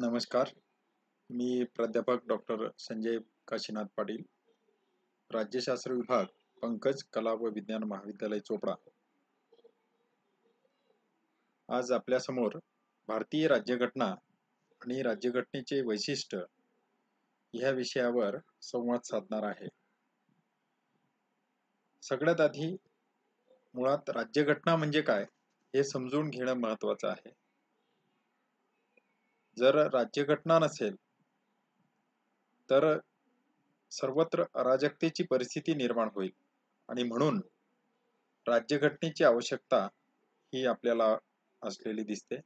नमस्कार मी प्राध्यापक डॉक्टर संजय काशीनाथ पाटील राज्यशास्त्र विभाग पंकज कला व विज्ञान महाविद्यालय चोपडा आज आपल्यासमोर भारतीय राज्यघटना आणि राज्यघटनेचे वैशिष्ट्य ह्या विषयावर संवाद साधणार आहे सगळ्यात आधी मुळात राज्यघटना म्हणजे काय हे समजून घेणं महत्वाचं आहे जर राज्यघटना नसेल तर सर्वत्र अराजकतेची परिस्थिती निर्माण होईल आणि म्हणून राज्यघटनेची आवश्यकता ही आपल्याला असलेली दिसते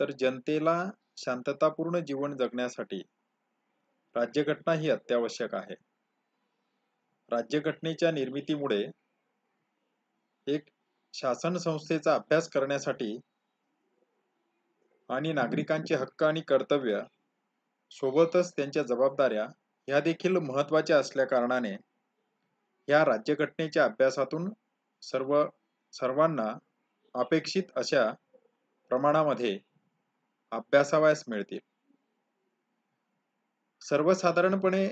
तर जनतेला शांततापूर्ण जीवन जगण्यासाठी राज्यघटना ही अत्यावश्यक आहे राज्यघटनेच्या निर्मितीमुळे एक शासन संस्थेचा अभ्यास करण्यासाठी आणि नागरिकांचे हक्क आणि कर्तव्य सोबतच त्यांच्या जबाबदाऱ्या ह्या देखील महत्त्वाच्या असल्या कारणाने ह्या राज्यघटनेच्या अभ्यासातून सर्व सर्वांना अपेक्षित अशा प्रमाणामध्ये अभ्यासावयास मिळतील सर्वसाधारणपणे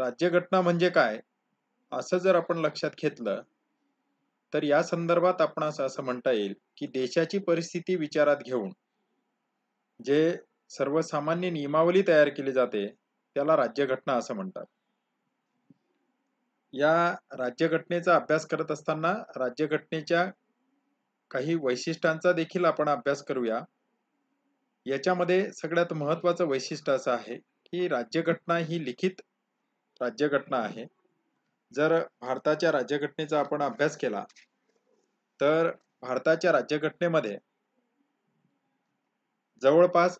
राज्यघटना म्हणजे काय असं जर आपण लक्षात घेतलं तर या संदर्भात आपण असं म्हणता येईल की देशाची परिस्थिती विचारात घेऊन जे सर्वसामान्य नियमावली तयार केली जाते त्याला राज्यघटना असं म्हणतात या राज्यघटनेचा अभ्यास करत असताना राज्यघटनेच्या काही वैशिष्ट्यांचा देखील आपण अभ्यास करूया याच्यामध्ये सगळ्यात महत्वाचं वैशिष्ट्य असं आहे की राज्यघटना ही लिखित राज्यघटना आहे जर भारताच्या राज्यघटनेचा आपण अभ्यास केला तर भारताच्या राज्यघटनेमध्ये जवळपास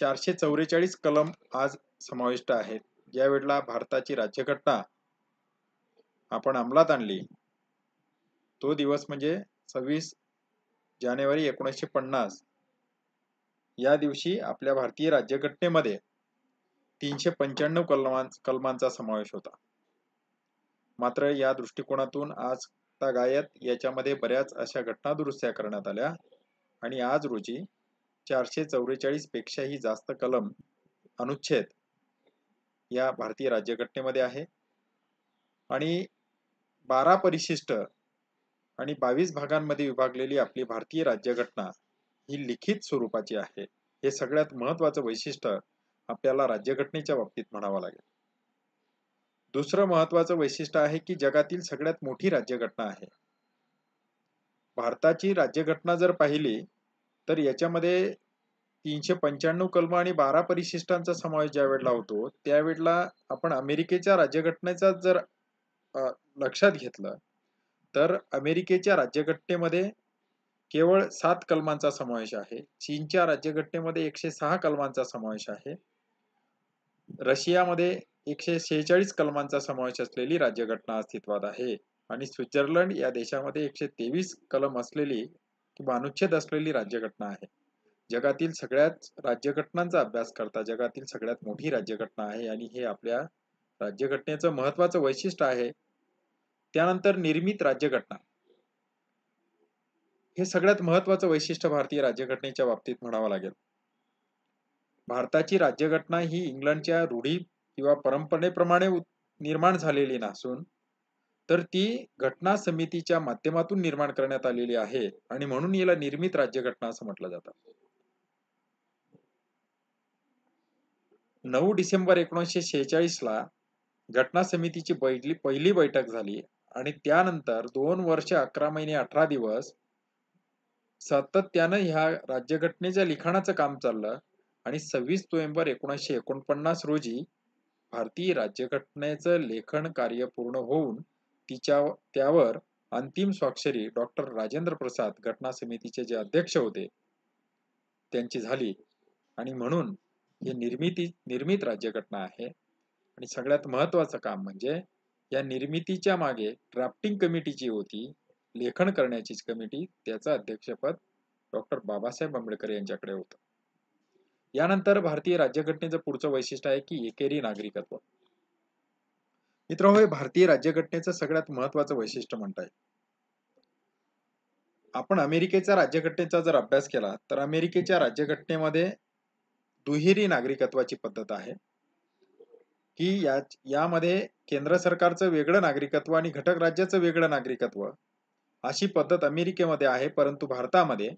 चारशे चौवेचाळीस कलम आज समाविष्ट आहेत ज्या वेळेला भारताची राज्यघटना आपण अंमलात आणली तो दिवस म्हणजे सव्वीस जानेवारी एकोणीसशे पन्नास या दिवशी आपल्या भारतीय राज्यघटनेमध्ये तीनशे पंच्याण्णव कलमां कलमांचा समावेश होता मात्र या दृष्टिकोनातून आज गायत याच्यामध्ये बऱ्याच अशा घटना दुरुस्त्या करण्यात आल्या आणि आज रोजी चारशे चौवेचाळीस पेक्षाही जास्त कलम अनुच्छेद या भारतीय राज्यघटनेमध्ये आहे आणि बारा परिशिष्ट आणि बावीस भागांमध्ये विभागलेली आपली भारतीय राज्यघटना ही लिखित स्वरूपाची आहे हे सगळ्यात महत्वाचं वैशिष्ट्य आपल्याला राज्यघटनेच्या बाबतीत म्हणावं लागेल दुसरं महत्वाचं वैशिष्ट्य आहे की जगातील सगळ्यात मोठी राज्यघटना आहे भारताची राज्यघटना जर पाहिली तर याच्यामध्ये तीनशे पंच्याण्णव कलम आणि बारा परिशिष्टांचा समावेश ज्या वेळेला होतो त्यावेळेला आपण अमेरिकेच्या राज्यघटनेचा जर लक्षात घेतलं तर अमेरिकेच्या राज्यघटनेमध्ये केवळ सात कलमांचा समावेश आहे चीनच्या राज्यघटनेमध्ये एकशे सहा कलमांचा समावेश आहे रशियामध्ये एकशे शेहेचाळीस कलमांचा समावेश असलेली राज्यघटना अस्तित्वात आहे आणि स्वित्झर्लंड या देशामध्ये एकशे तेवीस कलम असलेली किंवा अनुच्छेद असलेली राज्यघटना आहे जगातील सगळ्याच राज्यघटनांचा अभ्यास करता जगातील सगळ्यात मोठी राज्यघटना आहे आणि हे आपल्या राज्यघटनेचं महत्वाचं वैशिष्ट्य आहे त्यानंतर निर्मित राज्यघटना हे सगळ्यात महत्वाचं वैशिष्ट्य भारतीय राज्यघटनेच्या बाबतीत म्हणावं लागेल भारताची राज्यघटना ही इंग्लंडच्या रूढी किंवा परंपरेप्रमाणे निर्माण झालेली नसून तर ती घटना समितीच्या माध्यमातून निर्माण करण्यात आलेली आहे आणि म्हणून याला निर्मित घटना असं म्हटलं जात नऊ डिसेंबर एकोणीसशे शेहेचाळीस ला घटना समितीची बैठली पहिली बैठक झाली आणि त्यानंतर दोन वर्ष अकरा महिने अठरा दिवस सातत्यानं ह्या राज्यघटनेच्या लिखाणाचं काम चाललं आणि सव्वीस नोव्हेंबर एकोणीसशे एकोणपन्नास रोजी भारतीय राज्यघटनेचं लेखन कार्य पूर्ण होऊन तिच्या त्यावर अंतिम स्वाक्षरी डॉक्टर राजेंद्र प्रसाद घटना समितीचे जे अध्यक्ष होते त्यांची झाली आणि म्हणून हे निर्मिती निर्मित राज्यघटना आहे आणि सगळ्यात महत्वाचं काम म्हणजे या निर्मितीच्या मागे ड्राफ्टिंग कमिटी जी होती लेखन करण्याची कमिटी त्याचं अध्यक्षपद डॉक्टर बाबासाहेब आंबेडकर यांच्याकडे होतं यानंतर भारतीय राज्यघटनेचं पुढचं वैशिष्ट्य आहे की एकेरी नागरिकत्व मित्र हे भारतीय राज्यघटनेचं सगळ्यात महत्वाचं वैशिष्ट्य म्हणताय आपण अमेरिकेच्या राज्यघटनेचा जर अभ्यास केला तर अमेरिकेच्या राज्यघटनेमध्ये दुहेरी नागरिकत्वाची पद्धत आहे की या यामध्ये केंद्र सरकारचं वेगळं नागरिकत्व आणि घटक राज्याचं वेगळं नागरिकत्व अशी पद्धत अमेरिकेमध्ये आहे परंतु भारतामध्ये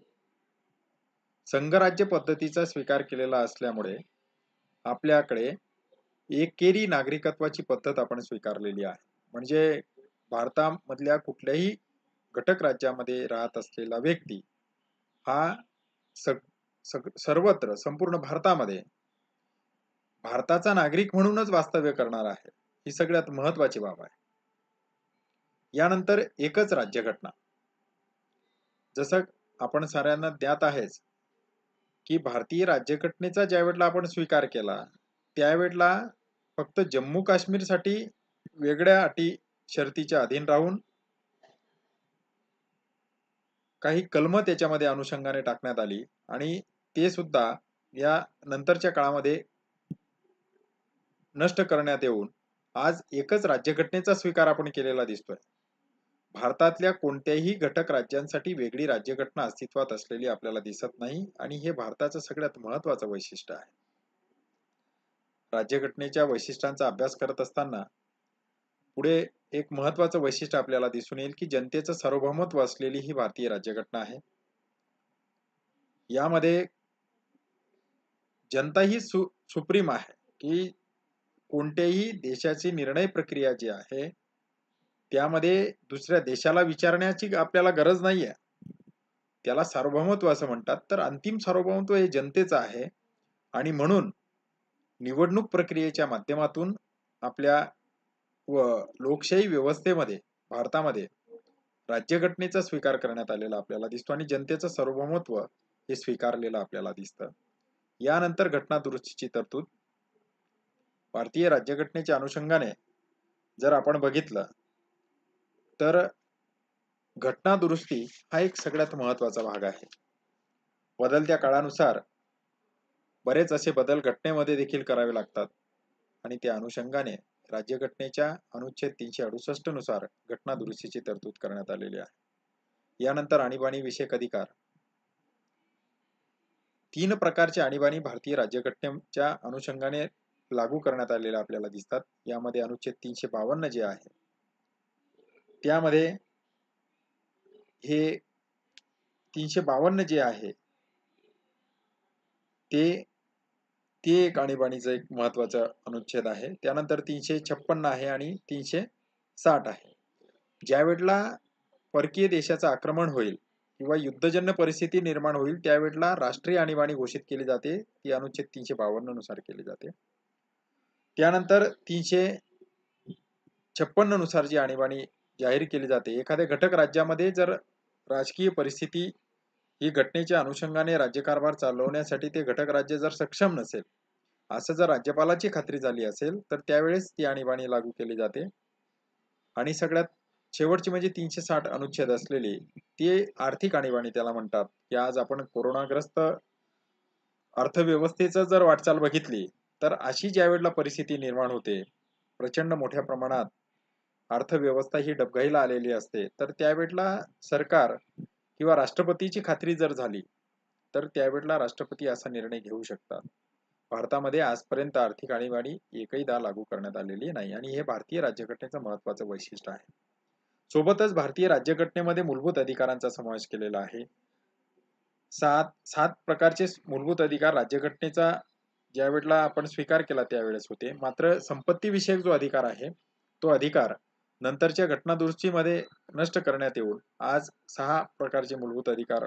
संघराज्य पद्धतीचा स्वीकार केलेला असल्यामुळे आपल्याकडे एकेरी नागरिकत्वाची पद्धत आपण स्वीकारलेली आहे म्हणजे भारतामधल्या कुठल्याही घटक राज्यामध्ये राहत असलेला व्यक्ती हा सग, सर्वत्र संपूर्ण भारतामध्ये भारताचा नागरिक म्हणूनच वास्तव्य करणार आहे ही सगळ्यात महत्वाची बाब आहे यानंतर एकच राज्यघटना जसं आपण साऱ्यांना ज्ञात आहेच की भारतीय राज्यघटनेचा ज्या वेळेला आपण स्वीकार केला त्यावेळेला फक्त जम्मू काश्मीरसाठी वेगळ्या अटी शर्तीच्या अधीन राहून काही कलम त्याच्यामध्ये अनुषंगाने टाकण्यात आली आणि ते सुद्धा या नंतरच्या काळामध्ये नष्ट करण्यात येऊन आज एकच राज्यघटनेचा स्वीकार आपण केलेला दिसतोय भारतातल्या कोणत्याही घटक राज्यांसाठी वेगळी राज्यघटना अस्तित्वात असलेली आपल्याला दिसत नाही आणि हे भारताचं सगळ्यात महत्वाचं वैशिष्ट्य आहे राज्यघटनेच्या वैशिष्ट्यांचा अभ्यास करत असताना पुढे एक महत्वाचं वैशिष्ट्य आपल्याला दिसून येईल की जनतेचं सार्वभौमत्व असलेली ही भारतीय राज्यघटना आहे यामध्ये जनता ही सु सुप्रीम आहे की कोणत्याही देशाची निर्णय प्रक्रिया जी आहे त्यामध्ये दुसऱ्या देशाला विचारण्याची आपल्याला गरज नाही आहे त्याला सार्वभौमत्व असं म्हणतात तर अंतिम सार्वभौमत्व हे जनतेचं आहे आणि म्हणून निवडणूक प्रक्रियेच्या माध्यमातून आपल्या व लोकशाही व्यवस्थेमध्ये भारतामध्ये राज्यघटनेचा स्वीकार करण्यात आलेला आपल्याला दिसतो आणि जनतेचं सार्वभौमत्व हे स्वीकारलेलं आपल्याला दिसतं यानंतर घटना दुरुस्तीची तरतूद भारतीय राज्यघटनेच्या अनुषंगाने जर आपण बघितलं तर घटना दुरुस्ती हा एक सगळ्यात महत्वाचा भाग आहे बदलत्या काळानुसार बरेच असे बदल घटनेमध्ये देखील करावे लागतात आणि त्या अनुषंगाने राज्यघटनेच्या अनुच्छेद तीनशे अडुसष्ट नुसार घटना दुरुस्तीची तरतूद करण्यात आलेली आहे यानंतर आणीबाणी विषयक अधिकार तीन प्रकारचे आणीबाणी भारतीय राज्यघटनेच्या अनुषंगाने लागू करण्यात आलेले आपल्याला दिसतात यामध्ये अनुच्छेद तीनशे बावन्न जे आहे त्यामध्ये हे तीनशे बावन्न जे आहे ते ती एक आणीबाणीचं एक महत्वाचा अनुच्छेद आहे त्यानंतर तीनशे छप्पन्न आहे आणि तीनशे साठ आहे ज्यावेळेला परकीय देशाचं आक्रमण होईल किंवा युद्धजन्य परिस्थिती निर्माण होईल त्यावेळेला राष्ट्रीय आणीबाणी घोषित केली जाते ती अनुच्छेद तीनशे बावन्न नुसार केली जाते त्यानंतर तीनशे छप्पन्न नुसार जी आणीबाणी जाहीर केली जाते एखाद्या घटक राज्यामध्ये जर राजकीय परिस्थिती ही घटनेच्या अनुषंगाने राज्यकारभार चालवण्यासाठी ते घटक राज्य जर सक्षम नसेल असं जर राज्यपालाची खात्री झाली असेल तर त्यावेळेस ती आणीबाणी लागू केली जाते आणि सगळ्यात शेवटची म्हणजे तीनशे साठ अनुच्छेद असलेली ती आर्थिक आणीबाणी त्याला म्हणतात की आज आपण कोरोनाग्रस्त अर्थव्यवस्थेचं जर वाटचाल बघितली तर अशी ज्या वेळेला परिस्थिती निर्माण होते प्रचंड मोठ्या प्रमाणात अर्थव्यवस्था ही डबघाईला आलेली असते तर त्यावेळेला सरकार किंवा राष्ट्रपतीची खात्री जर झाली तर त्यावेळेला राष्ट्रपती असा निर्णय घेऊ शकतात भारतामध्ये आजपर्यंत आर्थिक आणीबाणी दा लागू करण्यात आलेली नाही आणि हे भारतीय राज्यघटनेचं महत्वाचं वैशिष्ट्य आहे सोबतच भारतीय राज्यघटनेमध्ये मूलभूत अधिकारांचा समावेश केलेला आहे सात सात प्रकारचे मूलभूत अधिकार राज्यघटनेचा ज्यावेळेला आपण स्वीकार केला त्यावेळेस होते मात्र संपत्तीविषयक जो अधिकार आहे तो अधिकार नंतरच्या घटनादुरुस्तीमध्ये नष्ट करण्यात येऊन आज सहा प्रकारचे मूलभूत अधिकार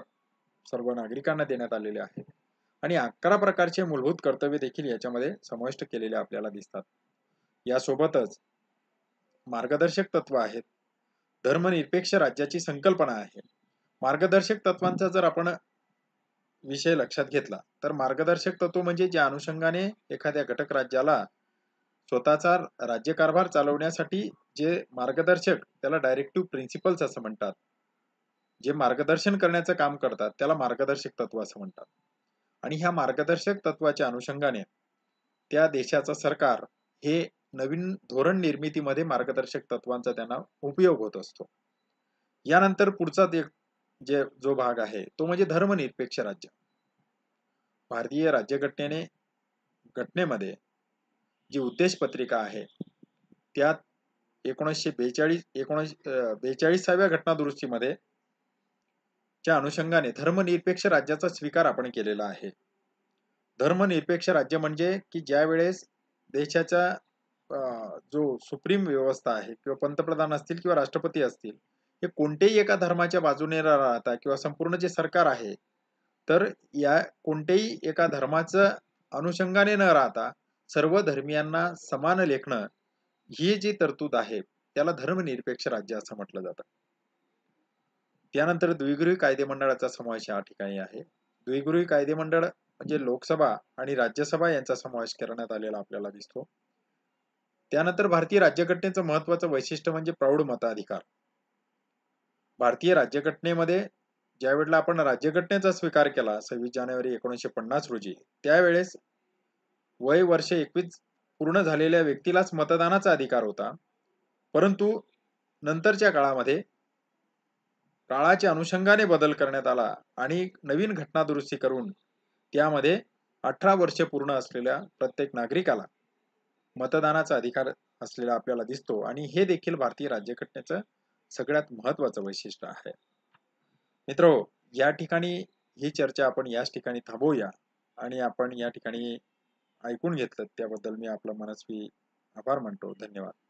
सर्व नागरिकांना देण्यात आलेले आहेत आणि अकरा प्रकारचे मूलभूत कर्तव्य देखील याच्यामध्ये समाविष्ट केलेले आपल्याला दिसतात यासोबतच मार्गदर्शक तत्व आहेत धर्मनिरपेक्ष राज्याची संकल्पना आहे मार्गदर्शक तत्वांचा जर आपण विषय लक्षात घेतला तर मार्गदर्शक तत्व म्हणजे ज्या अनुषंगाने एखाद्या घटक राज्याला स्वतःचा राज्यकारभार चालवण्यासाठी जे मार्गदर्शक त्याला डायरेक्टिव्ह प्रिन्सिपल्स असं म्हणतात जे मार्गदर्शन करण्याचं काम करतात त्याला मार्गदर्शक तत्व असं म्हणतात आणि ह्या मार्गदर्शक तत्वाच्या अनुषंगाने त्या देशाचं सरकार हे नवीन धोरण निर्मितीमध्ये मार्गदर्शक तत्वांचा त्यांना उपयोग होत असतो यानंतर पुढचा जे जो भाग आहे तो म्हणजे धर्मनिरपेक्ष राज्य भारतीय राज्यघटनेने घटनेमध्ये जी उद्देश पत्रिका आहे त्यात एकोणीसशे बेचाळीस एकोणीस बेचाळीसाव्या घटना च्या अनुषंगाने धर्मनिरपेक्ष राज्याचा स्वीकार आपण केलेला आहे धर्मनिरपेक्ष राज्य म्हणजे की ज्या वेळेस देशाचा जो सुप्रीम व्यवस्था आहे किंवा पंतप्रधान असतील किंवा राष्ट्रपती असतील हे कोणत्याही एका धर्माच्या बाजूने राहता किंवा संपूर्ण जे सरकार आहे तर या कोणत्याही एका धर्माचं अनुषंगाने न राहता सर्व धर्मियांना समान लेखणं ही जी तरतूद आहे त्याला धर्मनिरपेक्ष राज्य असं म्हटलं जातं त्यानंतर द्विगृही मंडळाचा समावेश या ठिकाणी आहे द्विगृही कायदेमंडळ म्हणजे लोकसभा आणि राज्यसभा यांचा समावेश करण्यात आलेला आपल्याला दिसतो त्यानंतर भारतीय राज्यघटनेचं महत्वाचं वैशिष्ट्य म्हणजे प्रौढ मताधिकार भारतीय राज्यघटनेमध्ये वेळेला आपण राज्यघटनेचा स्वीकार केला सव्वीस जानेवारी एकोणीशे पन्नास रोजी त्यावेळेस वय वर्ष एकवीस पूर्ण झालेल्या व्यक्तीलाच मतदानाचा अधिकार होता परंतु नंतरच्या काळामध्ये काळाच्या अनुषंगाने बदल करण्यात आला आणि नवीन घटना दुरुस्ती करून त्यामध्ये अठरा वर्ष पूर्ण असलेल्या प्रत्येक नागरिकाला मतदानाचा अधिकार असलेला आपल्याला दिसतो आणि हे देखील भारतीय राज्यघटनेचं सगळ्यात महत्वाचं वैशिष्ट्य आहे मित्रो या ठिकाणी ही चर्चा आपण याच ठिकाणी थांबवूया आणि आपण या ठिकाणी ऐकून घेतलं त्याबद्दल मी आपला मनस्वी आभार मानतो धन्यवाद